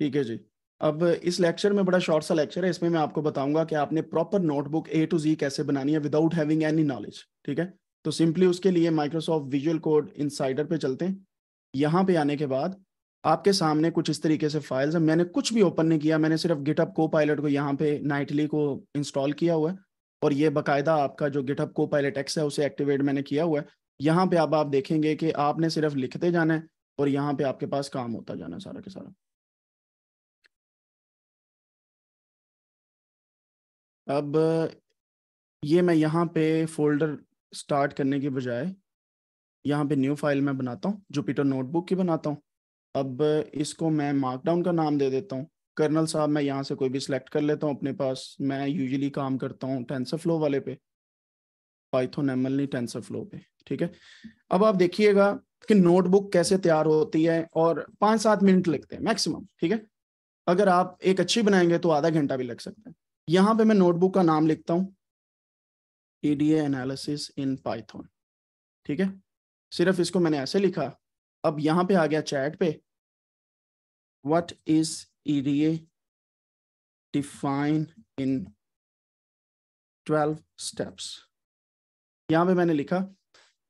ठीक है जी अब इस लेक्चर में बड़ा शॉर्ट सा लेक्चर है इसमें मैं आपको बताऊंगा कि आपने proper notebook A to G कैसे बनानी है विदाउट हैविंग एनी नॉलेज ठीक है तो सिंपली उसके लिए माइक्रोसॉफ्ट विजुअल कोड इनसाइडर पे चलते हैं यहाँ पे आने के बाद आपके सामने कुछ इस तरीके से फाइल्स है मैंने कुछ भी ओपन नहीं किया मैंने सिर्फ गिटअप को पायलट को यहाँ पे नाइटली को इंस्टॉल किया हुआ है और ये बकायदा आपका जो गिटअप को पायलट एक्स है उसे एक्टिवेट मैंने किया हुआ है यहाँ पे अब आप देखेंगे कि आपने सिर्फ लिखते जाना है और यहाँ पे आपके पास काम होता जाना है सारा के सारा अब ये मैं यहाँ पे फोल्डर स्टार्ट करने के बजाय यहाँ पे न्यू फाइल मैं बनाता हूँ जुपिटर नोटबुक की बनाता हूँ अब इसको मैं मार्कडाउन का नाम दे देता हूँ कर्नल साहब मैं यहाँ से कोई भी सिलेक्ट कर लेता हूँ अपने पास मैं यूजली काम करता हूँ टेंसर फ्लो वाले पे Python M L TensorFlow पे ठीक है अब आप देखिएगा कि नोटबुक कैसे तैयार होती है और पाँच सात मिनट लगते हैं मैक्सिमम ठीक है अगर आप एक अच्छी बनाएंगे तो आधा घंटा भी लग सकता है यहां पे मैं नोटबुक का नाम लिखता हूं ईडीए एनालिसिस इन पाइथन ठीक है सिर्फ इसको मैंने ऐसे लिखा अब यहां पे आ गया चैट पे what is EDA define in twelve steps यहां पे मैंने लिखा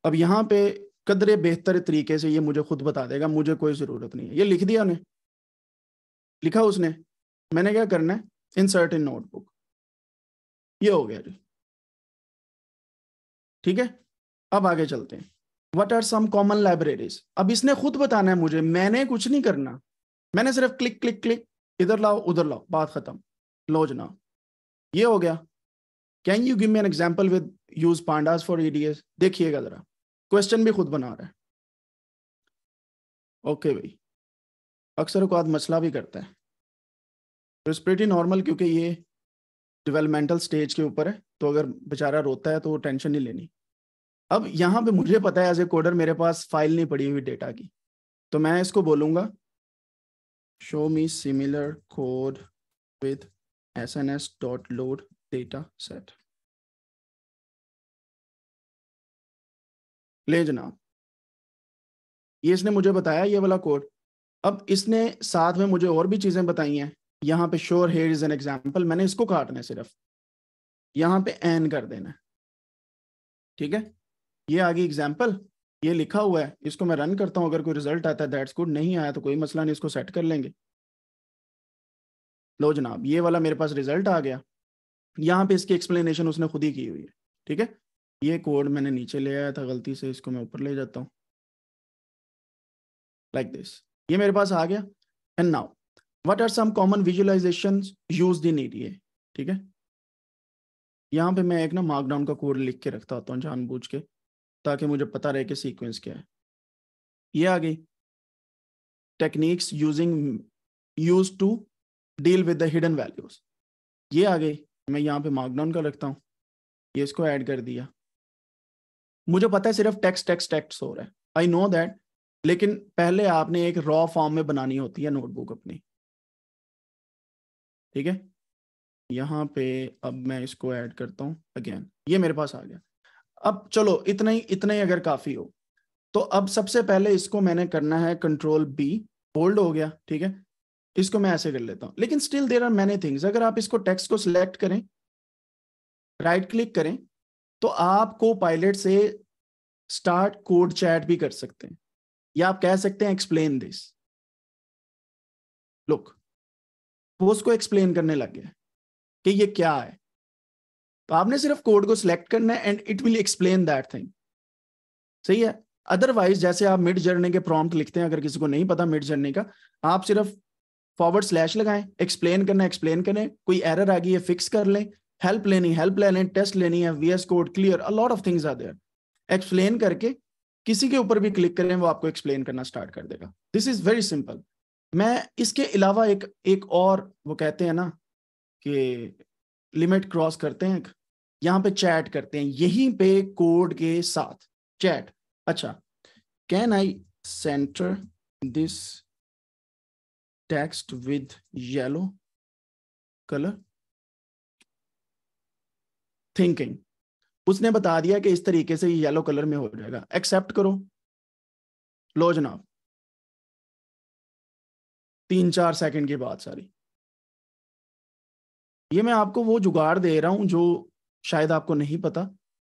अब यहां पे कदरे बेहतर तरीके से ये मुझे खुद बता देगा मुझे कोई जरूरत नहीं है ये लिख दिया उन्हें लिखा उसने मैंने क्या करना है इंसर्ट इन नोटबुक ये हो गया जी ठीक है अब आगे चलते हैं what are some common libraries अब इसने खुद बताना है मुझे मैंने कुछ नहीं करना मैंने सिर्फ क्लिक क्लिक क्लिक इधर लाओ उधर लाओ बात खत्म लो जना ये हो गया can you give me an example with use pandas for EDAs देखिएगा जरा क्वेश्चन भी खुद बना रहा है ओके okay भाई अक्सर को आद मसला भी करता है तो इट्स प्रेटी नॉर्मल क्योंकि ये डिवेलपमेंटल स्टेज के ऊपर है तो अगर बेचारा रोता है तो वो टेंशन नहीं लेनी अब यहाँ पे मुझे पता है एज ए कोडर मेरे पास फाइल नहीं पड़ी हुई डेटा की तो मैं इसको बोलूंगा show me similar code with S N S dot load data set ले जनाब ये इसने मुझे बताया ये वाला कोड अब इसने साथ में मुझे और भी चीजें बताई हैं यहाँ पे sure here is an example मैंने इसको काटना है सिर्फ यहाँ पे एन कर देना है ठीक है ये आ गई एग्जाम्पल ये लिखा हुआ है इसको मैं रन करता हूँ अगर कोई रिजल्ट आता है दैट्स गुड नहीं आया तो कोई मसला नहीं इसको सेट कर लेंगे लो जनाब ये वाला मेरे पास रिजल्ट आ गया यहाँ पे इसकी एक्सप्लेनेशन उसने खुद ही की हुई है ठीक है ये कोड मैंने नीचे ले आया था गलती से इसको मैं ऊपर ले जाता हूँ लाइक like दिस ये मेरे पास आ गया and now what are some common visualisation use in EDA ठीक है यहाँ पे मैं एक ना मार्कडाउन का कोड लिख के रखता होता हूँ जानबूझ के ताकि मुझे पता रहे कि सीक्वेंस क्या है ये आ गई techniques using use to deal with the hidden values ये आ गई मैं यहाँ पे मार्कडाउन का रखता हूँ ये इसको ऐड कर दिया मुझे पता है सिर्फ टेक्स्ट टेक्स्ट टेक्स्ट हो रहा है आई नो दैट लेकिन पहले आपने एक रॉ फॉर्म में बनानी होती है नोटबुक अपनी ठीक है यहाँ पे अब मैं इसको ऐड करता हूँ अगेन ये मेरे पास आ गया अब चलो इतना ही इतना ही अगर काफी हो तो अब सबसे पहले इसको मैंने करना है कंट्रोल बी होल्ड हो गया ठीक है इसको मैं ऐसे कर लेता हूँ लेकिन still there are many things अगर आप इसको टेक्स्ट को सिलेक्ट करें राइट क्लिक करें तो आप को पायलट से स्टार्ट कोड चैट भी कर सकते हैं या आप कह सकते हैं एक्सप्लेन दिस लुक वो उसको एक्सप्लेन करने लग गया कि ये क्या है तो आपने सिर्फ कोड को सिलेक्ट करना है and it will explain that thing सही है अदरवाइज जैसे आप मिड जर्नी के प्रॉम्प्ट लिखते हैं अगर किसी को नहीं पता मिड जर्नी का आप सिर्फ फॉरवर्ड स्लैश लगाएं एक्सप्लेन करना एक्सप्लेन करें कोई एरर आ गई है फिक्स कर लें हेल्प लेनी हेल्प ले लें टेस्ट लेनी है V S code clear a lot lot of things are there explain करके किसी के ऊपर भी क्लिक करें वो आपको एक्सप्लेन करना स्टार्ट कर देगा दिस इज वेरी सिंपल मैं इसके अलावा एक एक और वो कहते हैं ना कि लिमिट क्रॉस करते हैं यहाँ पे चैट करते हैं यहीं पे कोड के साथ चैट अच्छा can I centre this text with yellow colour thinking उसने बता दिया कि इस तरीके से ये येलो कलर में हो जाएगा एक्सेप्ट करो लो जनाब तीन चार सेकंड के बाद सारी ये मैं आपको वो जुगाड़ दे रहा हूं जो शायद आपको नहीं पता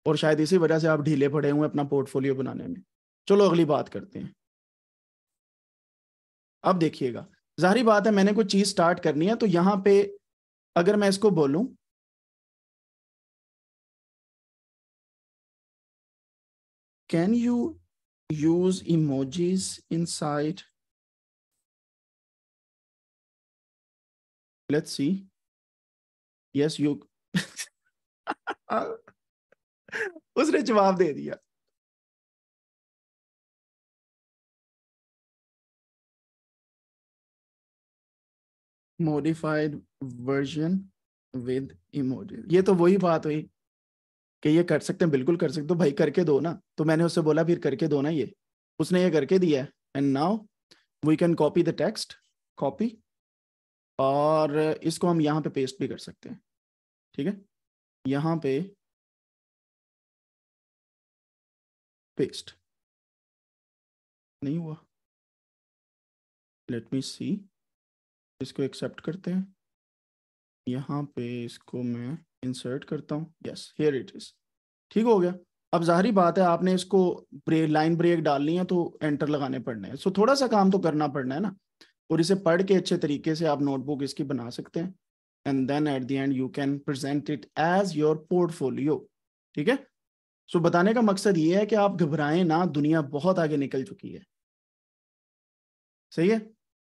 और शायद इसी वजह से आप ढीले पड़े हुए अपना पोर्टफोलियो बनाने में चलो अगली बात करते हैं अब देखिएगा जाहरी बात है मैंने कोई चीज स्टार्ट करनी है तो यहां पे अगर मैं इसको बोलूं can you use emojis inside let's see. Yes you उसने जवाब दे दिया मोडिफाइड वर्जन विद इमोजी ये तो वही बात हुई कि ये कर सकते हैं बिल्कुल कर सकते हो तो भाई करके दो ना तो मैंने उससे बोला फिर करके दो ना ये उसने ये करके दिया and now we can copy the text copy और इसको हम यहाँ पे पेस्ट भी कर सकते हैं ठीक है यहाँ पे पेस्ट नहीं हुआ लेट मी सी इसको एक्सेप्ट करते हैं यहाँ पे इसको मैं इंसर्ट करता हूँ यस हेयर इट इज ठीक हो गया अब जाहरी बात है आपने इसको ब्रेक लाइन ब्रेक डालनी है तो एंटर लगाने पड़ने हैं सो so, थोड़ा सा काम तो करना पड़ना है ना और इसे पढ़ के अच्छे तरीके से आप नोटबुक इसकी बना सकते हैं and then at the end you can present it as your portfolio ठीक है सो so, बताने का मकसद ये है कि आप घबराएं ना दुनिया बहुत आगे निकल चुकी है सही है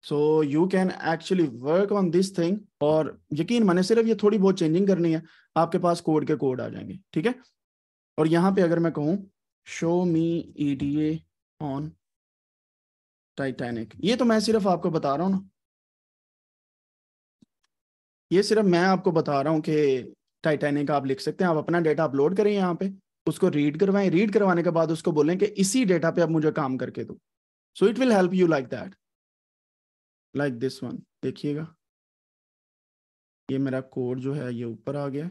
so you can actually work on this thing और यकीन माने सिर्फ ये थोड़ी बहुत चेंजिंग करनी है आपके पास कोड के कोड आ जाएंगे ठीक है और यहाँ पे अगर मैं कहूँ show me E D A on Titanic ये तो मैं सिर्फ आपको बता रहा हूँ ना ये सिर्फ मैं आपको बता रहा हूँ कि टाइटैनिक आप लिख सकते हैं आप अपना डेटा अपलोड करें यहाँ पे उसको रीड करवाएं रीड करवाने के बाद उसको बोलें कि इसी डेटा पे आप मुझे काम करके दो so it will help you like that like this one देखिएगा ये मेरा कोड जो है ये ऊपर आ गया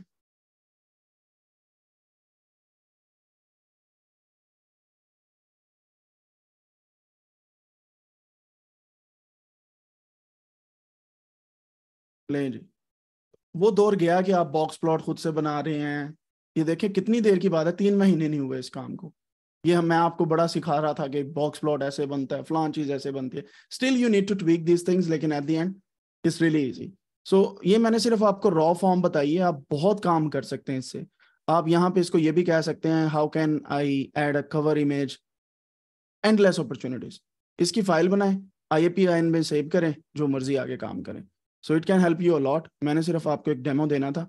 लें जी वो दौर गया कि आप बॉक्स प्लॉट खुद से बना रहे हैं ये देखें कितनी देर की बात है तीन महीने नहीं हुए इस काम को ये हम मैं आपको बड़ा सिखा रहा था कि बॉक्स प्लॉट ऐसे बनता है फलान चीज ऐसे बनती है still you need to tweak these things लेकिन at the end it's really easy so ये मैंने सिर्फ आपको रॉ फॉर्म बताई है आप बहुत काम कर सकते हैं इससे आप यहाँ पे इसको ये भी कह सकते हैं how can I add a cover image endless opportunities इसकी फाइल बनाए I A P I N में सेव करें जो मर्जी आगे काम करें so it can help you a lot मैंने सिर्फ आपको एक डेमो देना था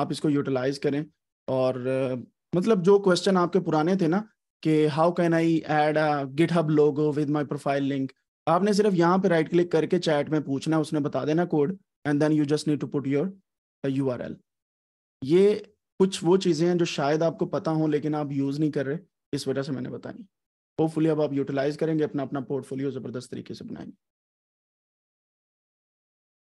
आप इसको यूटिलाइज करें और uh, मतलब जो क्वेश्चन आपके पुराने थे ना कि how can I add a GitHub logo with my profile link आपने सिर्फ यहाँ पे राइट क्लिक करके चैट में पूछना उसने बता देना code and then you just need to put your U R L ये कुछ वो चीज़ें हैं जो शायद आपको पता हो लेकिन आप यूज़ नहीं कर रहे इस वजह से मैंने बताई होपफुली अब आप यूटिलाइज करेंगे अपना अपना पोर्टफोलियो ज़बरदस्त तरीके से बनाएंगे